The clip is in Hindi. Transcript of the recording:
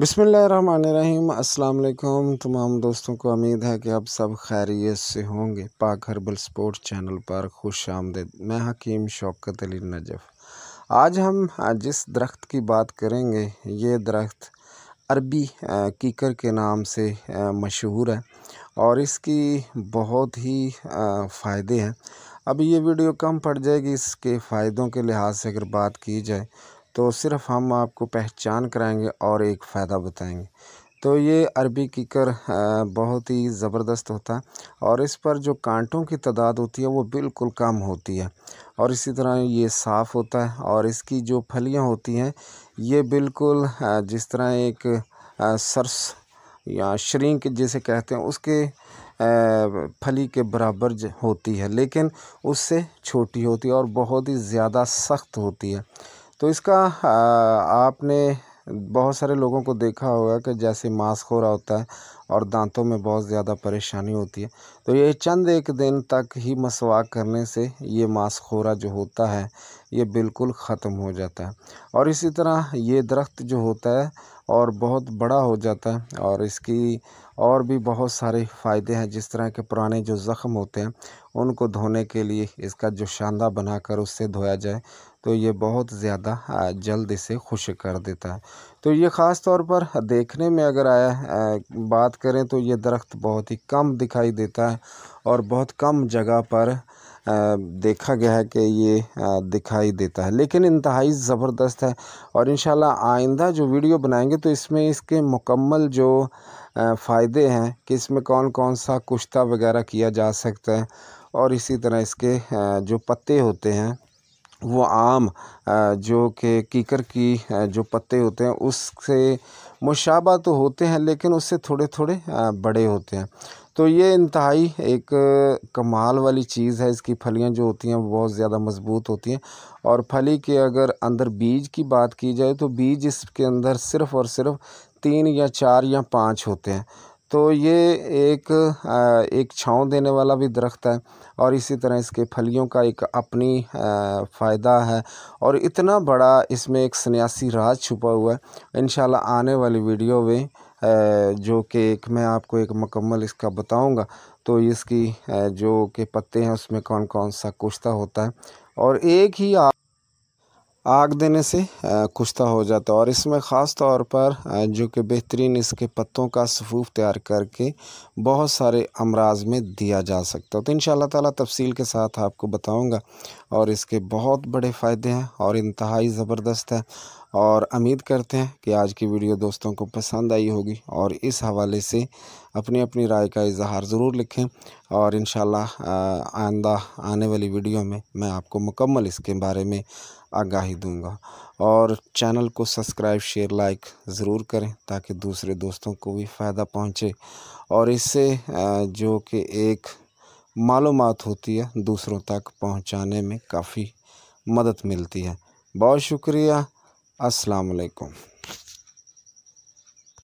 बसमीम अल्लाम तमाम दोस्तों को उम्मीद है कि आप सब खैरियत से होंगे पाक हर्बल स्पोर्ट्स चैनल पर खुश आमदेद मैं हकीम शौकत अली नजफ़ आज हम जिस दरख्त की बात करेंगे ये दरख्त अरबी कीकर के नाम से मशहूर है और इसकी बहुत ही फ़ायदे हैं अब ये वीडियो कम पड़ जाएगी इसके फ़ायदों के लिहाज से अगर बात की जाए तो सिर्फ़ हम आपको पहचान कराएंगे और एक फ़ायदा बताएंगे तो ये अरबी कीकर बहुत ही ज़बरदस्त होता है और इस पर जो कांटों की तादाद होती है वो बिल्कुल कम होती है और इसी तरह ये साफ़ होता है और इसकी जो फलियां होती हैं ये बिल्कुल जिस तरह एक सरस या श्रिंक जिसे कहते हैं उसके फली के बराबर होती है लेकिन उससे छोटी होती है और बहुत ही ज़्यादा सख्त होती है तो इसका आपने बहुत सारे लोगों को देखा होगा कि जैसे मास्क हो रहा होता है और दांतों में बहुत ज़्यादा परेशानी होती है तो ये चंद एक दिन तक ही मसवाक करने से ये मासखोरा जो होता है ये बिल्कुल ख़त्म हो जाता है और इसी तरह ये दरख्त जो होता है और बहुत बड़ा हो जाता है और इसकी और भी बहुत सारे फ़ायदे हैं जिस तरह के पुराने जो ज़ख़म होते हैं उनको धोने के लिए इसका जो शानदा बनाकर उससे धोया जाए तो ये बहुत ज़्यादा जल्द इसे खुश कर देता है तो ये ख़ास तौर पर देखने में अगर आया बात बात करें तो ये दरख्त बहुत ही कम दिखाई देता है और बहुत कम जगह पर देखा गया है कि ये दिखाई देता है लेकिन इंतहाई ज़बरदस्त है और इन आइंदा जो वीडियो बनाएंगे तो इसमें इसके मुकम्मल जो फ़ायदे हैं कि इसमें कौन कौन सा कुश्ता वगैरह किया जा सकता है और इसी तरह इसके जो पत्ते होते हैं वो आम जो के कीकर की जो पत्ते होते हैं उससे मुशाबा तो होते हैं लेकिन उससे थोड़े थोड़े बड़े होते हैं तो ये इंतहाई एक कमाल वाली चीज़ है इसकी फलियां जो होती हैं बहुत ज़्यादा मज़बूत होती हैं और फली के अगर अंदर बीज की बात की जाए तो बीज इसके अंदर सिर्फ़ और सिर्फ तीन या चार या पाँच होते हैं तो ये एक एक छाँव देने वाला भी दरख्त है और इसी तरह इसके फलियों का एक अपनी फ़ायदा है और इतना बड़ा इसमें एक सन्यासी राज छुपा हुआ है इन आने वाली वीडियो में जो कि एक मैं आपको एक मकम्मल इसका बताऊंगा तो इसकी जो के पत्ते हैं उसमें कौन कौन सा कुश्ता होता है और एक ही आप आग देने से कुश्ता हो जाता है और इसमें ख़ास तौर पर जो कि बेहतरीन इसके पत्तों का सफूफ तैयार करके बहुत सारे अमराज में दिया जा सकता है तो इन ताला तफसील के साथ आपको बताऊंगा और इसके बहुत बड़े फ़ायदे हैं और इंतहाई ज़बरदस्त है और उम्मीद करते हैं कि आज की वीडियो दोस्तों को पसंद आई होगी और इस हवाले से अपनी अपनी राय का इजहार ज़रूर लिखें और इन आइंदा आने वाली वीडियो में मैं आपको मुकम्मल इसके बारे में आगाही दूंगा और चैनल को सब्सक्राइब शेयर लाइक ज़रूर करें ताकि दूसरे दोस्तों को भी फ़ायदा पहुंचे और इससे जो कि एक मालूम होती है दूसरों तक पहुंचाने में काफ़ी मदद मिलती है बहुत शुक्रिया अस्सलाम वालेकुम